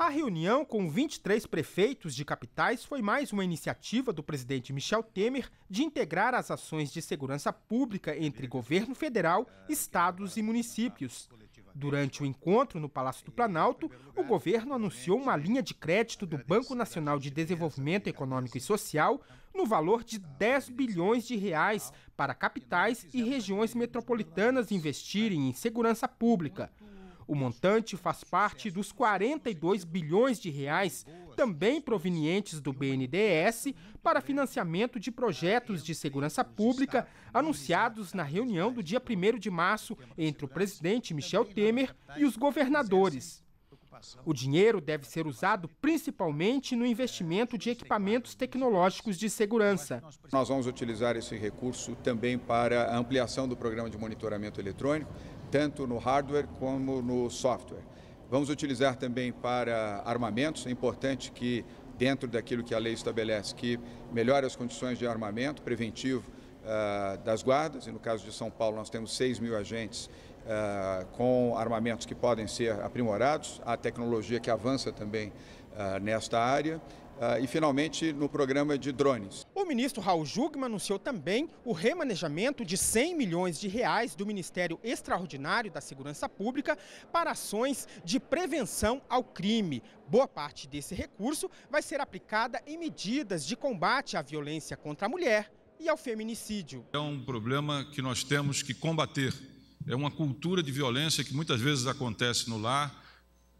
A reunião com 23 prefeitos de capitais foi mais uma iniciativa do presidente Michel Temer de integrar as ações de segurança pública entre governo federal, estados e municípios. Durante o encontro no Palácio do Planalto, o governo anunciou uma linha de crédito do Banco Nacional de Desenvolvimento Econômico e Social no valor de 10 bilhões de reais para capitais e regiões metropolitanas investirem em segurança pública. O montante faz parte dos 42 bilhões de reais, também provenientes do BNDES, para financiamento de projetos de segurança pública anunciados na reunião do dia 1 de março entre o presidente Michel Temer e os governadores. O dinheiro deve ser usado principalmente no investimento de equipamentos tecnológicos de segurança. Nós vamos utilizar esse recurso também para a ampliação do programa de monitoramento eletrônico, tanto no hardware como no software. Vamos utilizar também para armamentos, é importante que, dentro daquilo que a lei estabelece, que melhore as condições de armamento preventivo uh, das guardas, e no caso de São Paulo nós temos 6 mil agentes uh, com armamentos que podem ser aprimorados, há tecnologia que avança também uh, nesta área, e finalmente no programa de drones ministro Raul Jugma anunciou também o remanejamento de 100 milhões de reais do Ministério Extraordinário da Segurança Pública para ações de prevenção ao crime. Boa parte desse recurso vai ser aplicada em medidas de combate à violência contra a mulher e ao feminicídio. É um problema que nós temos que combater. É uma cultura de violência que muitas vezes acontece no lar.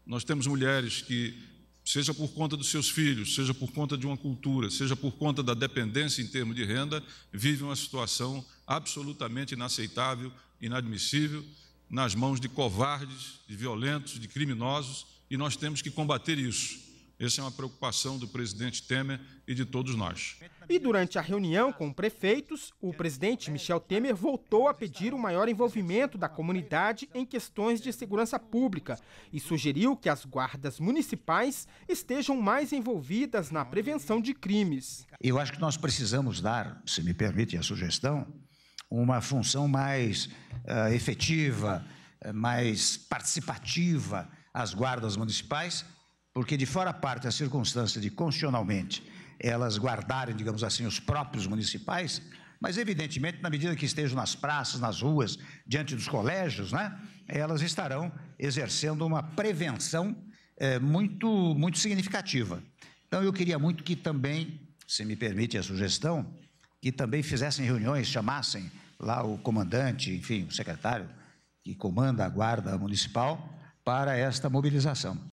Nós temos mulheres que seja por conta dos seus filhos, seja por conta de uma cultura, seja por conta da dependência em termos de renda, vive uma situação absolutamente inaceitável, inadmissível, nas mãos de covardes, de violentos, de criminosos, e nós temos que combater isso. Essa é uma preocupação do presidente Temer e de todos nós. E durante a reunião com prefeitos, o presidente Michel Temer voltou a pedir o um maior envolvimento da comunidade em questões de segurança pública e sugeriu que as guardas municipais estejam mais envolvidas na prevenção de crimes. Eu acho que nós precisamos dar, se me permite a sugestão, uma função mais uh, efetiva, eh, mais participativa às guardas municipais porque de fora parte a circunstância de constitucionalmente elas guardarem, digamos assim, os próprios municipais, mas evidentemente, na medida que estejam nas praças, nas ruas, diante dos colégios, né, elas estarão exercendo uma prevenção é, muito, muito significativa. Então, eu queria muito que também, se me permite a sugestão, que também fizessem reuniões, chamassem lá o comandante, enfim, o secretário que comanda a guarda municipal para esta mobilização.